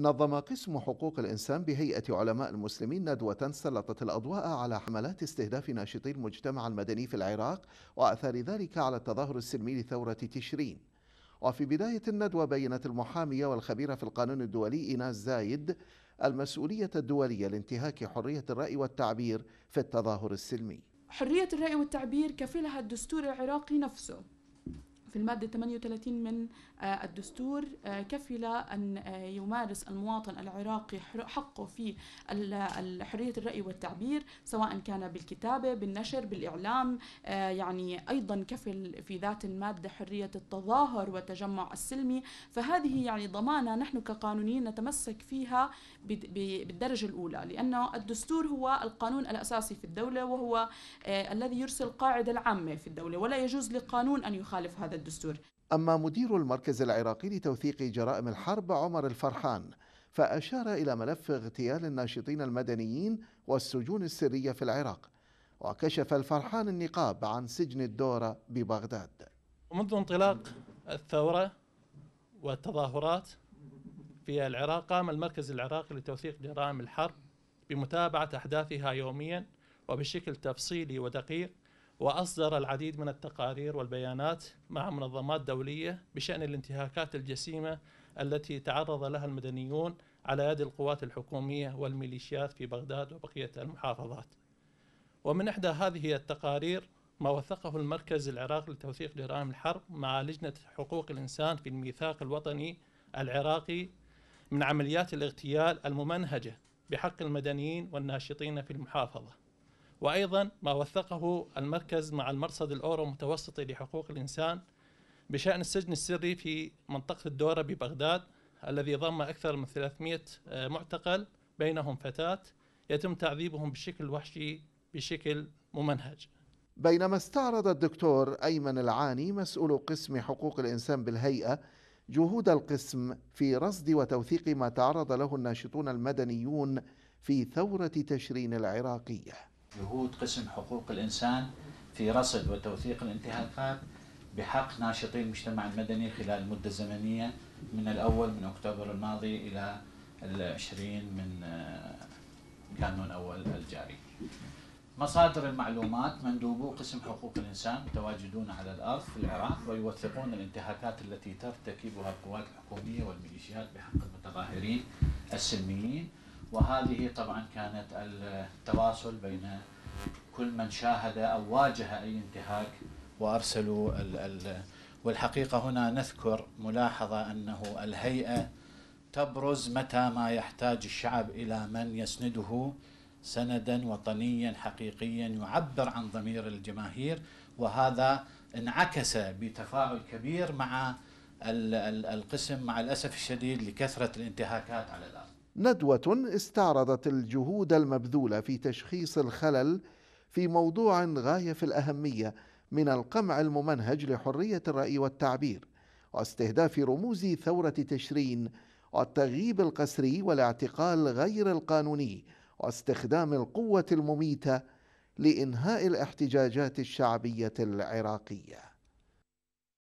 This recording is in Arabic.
نظم قسم حقوق الإنسان بهيئة علماء المسلمين ندوة سلطت الأضواء على حملات استهداف ناشطي المجتمع المدني في العراق وأثار ذلك على التظاهر السلمي لثورة تشرين وفي بداية الندوة بينت المحامية والخبيرة في القانون الدولي إيناس زايد المسؤولية الدولية لانتهاك حرية الرأي والتعبير في التظاهر السلمي حرية الرأي والتعبير كفلها الدستور العراقي نفسه في المادة 38 من آه، الدستور آه، كفل أن آه، يمارس المواطن العراقي حقه في حرية الرأي والتعبير سواء كان بالكتابة بالنشر بالإعلام يعني أيضا كفل في ذات المادة حرية التظاهر والتجمع السلمي فهذه يعني ضمانة نحن كقانونيين نتمسك فيها بالدرجة الأولى لأنه الدستور هو القانون الأساسي في الدولة وهو الذي يرسل القاعدة العامة في الدولة ولا يجوز لقانون أن يخالف هذا الدستور أما مدير المركز العراقي لتوثيق جرائم الحرب عمر الفرحان فأشار إلى ملف اغتيال الناشطين المدنيين والسجون السرية في العراق وكشف الفرحان النقاب عن سجن الدورة ببغداد منذ انطلاق الثورة والتظاهرات في العراق قام المركز العراقي لتوثيق جرائم الحرب بمتابعة أحداثها يوميا وبشكل تفصيلي ودقيق وأصدر العديد من التقارير والبيانات مع منظمات دولية بشأن الانتهاكات الجسيمة التي تعرض لها المدنيون على يد القوات الحكومية والميليشيات في بغداد وبقية المحافظات ومن إحدى هذه التقارير ما وثقه المركز العراقي لتوثيق جرائم الحرب مع لجنة حقوق الإنسان في الميثاق الوطني العراقي من عمليات الاغتيال الممنهجة بحق المدنيين والناشطين في المحافظة وأيضا ما وثقه المركز مع المرصد الأورو متوسطي لحقوق الإنسان بشأن السجن السري في منطقة الدورة ببغداد الذي ضم أكثر من 300 آه، معتقل بينهم فتاة يتم تعذيبهم بشكل وحشي بشكل ممنهج بينما استعرض الدكتور أيمن العاني مسؤول قسم حقوق الإنسان بالهيئة جهود القسم في رصد وتوثيق ما تعرض له الناشطون المدنيون في ثورة تشرين العراقية جهود قسم حقوق الإنسان في رصد وتوثيق الانتهاكات بحق ناشطي المجتمع المدني خلال مدة زمنية من الأول من أكتوبر الماضي إلى العشرين من آه، كانون أول الجاري مصادر المعلومات مندوبو قسم حقوق الإنسان متواجدون على الأرض في العراق ويوثقون الانتهاكات التي ترتكبها القوات الحكومية والميليشيات بحق المتظاهرين السلميين وهذه طبعا كانت التواصل بين كل من شاهد أو واجه أي انتهاك وأرسلوا الـ الـ والحقيقة هنا نذكر ملاحظة أنه الهيئة تبرز متى ما يحتاج الشعب إلى من يسنده سندا وطنيا حقيقيا يعبر عن ضمير الجماهير وهذا انعكس بتفاعل كبير مع القسم مع الأسف الشديد لكثرة الانتهاكات على الأرض ندوة استعرضت الجهود المبذولة في تشخيص الخلل في موضوع غاية في الأهمية من القمع الممنهج لحرية الرأي والتعبير واستهداف رموز ثورة تشرين والتغييب القسري والاعتقال غير القانوني واستخدام القوة المميتة لإنهاء الاحتجاجات الشعبية العراقية